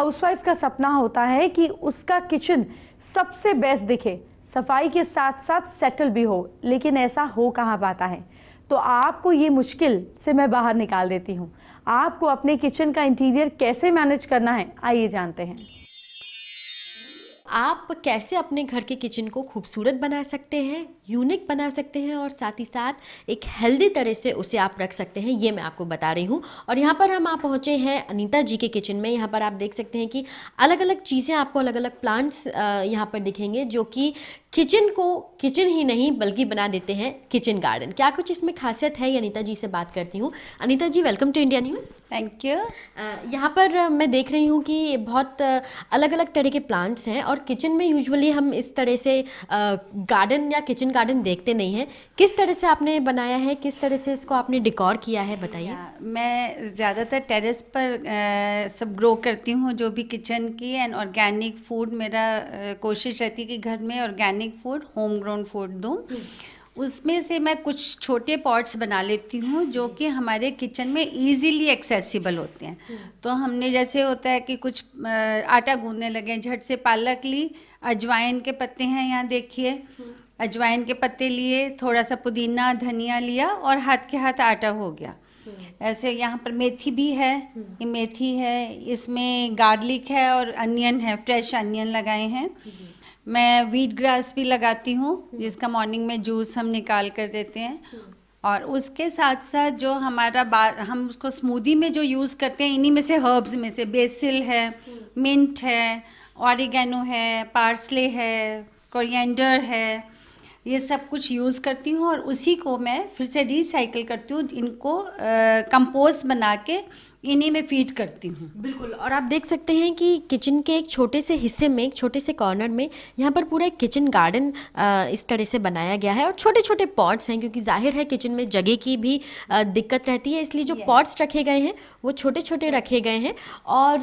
Housewife का सपना होता है कि उसका किचन सबसे बेस्ट दिखे सफाई के साथ साथ सेटल भी हो लेकिन ऐसा हो कहाँ पाता है तो आपको ये मुश्किल से मैं बाहर निकाल देती हूँ आपको अपने किचन का इंटीरियर कैसे मैनेज करना है आइए जानते हैं आप कैसे अपने घर के किचन को खूबसूरत बना सकते हैं यूनिक बना सकते हैं और साथ ही साथ एक हेल्दी तरह से उसे आप रख सकते हैं ये मैं आपको बता रही हूँ और यहाँ पर हम आप पहुँचे हैं अनीता जी के किचन में यहाँ पर आप देख सकते हैं कि अलग अलग चीज़ें आपको अलग अलग प्लांट्स यहाँ पर दिखेंगे जो कि किचन को किचन ही नहीं बल्कि बना देते हैं किचन गार्डन क्या कुछ इसमें खासियत है ये अनिता जी से बात करती हूँ Anita ji welcome to India News thank you यहाँ पर मैं देख रही हूँ कि बहुत अलग अलग तरह के प्लांट्स हैं और किचन में यूजली हम इस तरह से गार्डन या किचन गार्डन देखते नहीं हैं किस तरह से आपने बनाया है किस तरह से इसको आपने डिकॉर किया है बताइए मैं ज़्यादातर टेरेस पर आ, सब ग्रो करती हूँ जो भी किचन की एंड ऑर्गेनिक फूड मेरा आ, कोशिश रहती है कि घर में organic food home grown food दूँ हम्म। उसमें से मैं कुछ छोटे पॉट्स बना लेती हूँ जो हम्म। कि हमारे किचन में इजीली एक्सेसिबल होते हैं हम्म। तो हमने जैसे होता है कि कुछ आटा गूंदने लगे झट से पालक ली अजवाइन के पत्ते हैं यहाँ देखिए अजवाइन के पत्ते लिए थोड़ा सा पुदीना धनिया लिया और हाथ के हाथ आटा हो गया हम्म। ऐसे यहाँ पर मेथी भी है हम्म। ये मेथी है इसमें गार्लिक है और अनियन है फ्रेश अनियन लगाए हैं हम्म। मैं वीट ग्रास भी लगाती हूँ जिसका मॉर्निंग में जूस हम निकाल कर देते हैं और उसके साथ साथ जो हमारा बा हम उसको स्मूदी में जो यूज़ करते हैं इन्हीं में से हर्ब्स में से बेसिल है मिंट है ऑरिगेनो है पार्सले है कोरिएंडर है ये सब कुछ यूज़ करती हूँ और उसी को मैं फिर से रिसाइकिल करती हूँ इनको कंपोस्ट बना के इन्हीं में फीड करती हूँ बिल्कुल और आप देख सकते हैं कि किचन के एक छोटे से हिस्से में एक छोटे से कॉर्नर में यहाँ पर पूरा एक किचन गार्डन इस तरह से बनाया गया है और छोटे छोटे पॉट्स हैं क्योंकि जाहिर है किचन में जगह की भी दिक्कत रहती है इसलिए जो पॉट्स रखे गए हैं वो छोटे छोटे रखे गए हैं और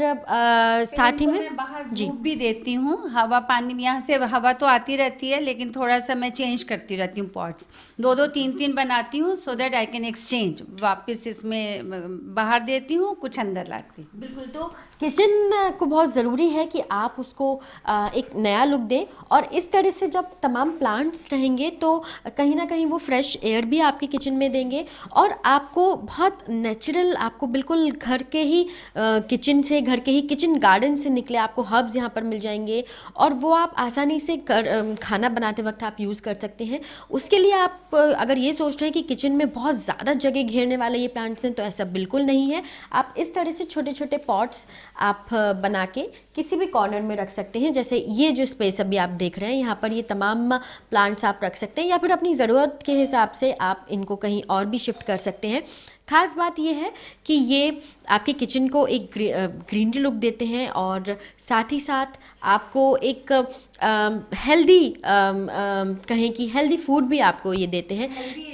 साथ ही में बाहर जी भी देती हूँ हवा पानी यहाँ से हवा तो आती रहती है लेकिन थोड़ा सा मैं चेंज करती रहती हूँ पॉट्स दो दो तीन तीन बनाती हूँ so that I can exchange वापस इसमें बाहर देती हूँ हूँ कुछ अंदर लाती हूँ बिल्कुल तो किचन को बहुत ज़रूरी है कि आप उसको एक नया लुक दें और इस तरह से जब तमाम प्लांट्स रहेंगे तो कहीं ना कहीं वो फ्रेश एयर भी आपके किचन में देंगे और आपको बहुत नेचुरल आपको बिल्कुल घर के ही किचन से घर के ही किचन गार्डन से निकले आपको हर्ब्स यहाँ पर मिल जाएंगे और वो आप आसानी से कर खाना बनाते वक्त आप यूज़ कर सकते हैं उसके लिए आप अगर ये सोच रहे हैं कि किचन में बहुत ज़्यादा जगह घेरने वाले ये प्लांट्स हैं तो ऐसा बिल्कुल नहीं है आप आप इस तरह से छोटे छोटे पॉट्स आप बना के किसी भी कॉर्नर में रख सकते हैं जैसे ये जो स्पेस अभी आप देख रहे हैं यहाँ पर ये तमाम प्लांट्स आप रख सकते हैं या फिर अपनी ज़रूरत के हिसाब से आप इनको कहीं और भी शिफ्ट कर सकते हैं खास बात यह है कि ये आपके किचन को एक ग्रीनरी लुक देते हैं और साथ ही साथ आपको एक हेल्दी कहें कि हेल्दी फूड भी आपको ये देते हैं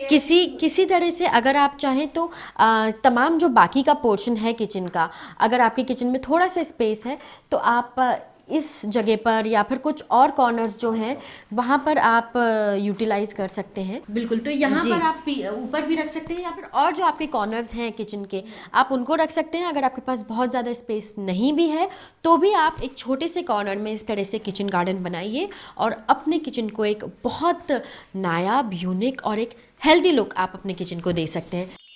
किसी किसी तरह से अगर आप चाहें तो आ, तमाम जो बाकी का पोर्शन है किचन का अगर आपके किचन में थोड़ा सा स्पेस है तो आप इस जगह पर या फिर कुछ और कॉर्नर्स जो हैं वहाँ पर आप यूटिलाइज कर सकते हैं बिल्कुल तो यहाँ पर आप ऊपर भी रख सकते हैं या फिर और जो आपके कॉर्नर्स हैं किचन के आप उनको रख सकते हैं अगर आपके पास बहुत ज़्यादा स्पेस नहीं भी है तो भी आप एक छोटे से कॉर्नर में इस तरह से किचन गार्डन बनाइए और अपने किचन को एक बहुत नायाब यूनिक और एक हेल्दी लुक आप अपने किचन को दे सकते हैं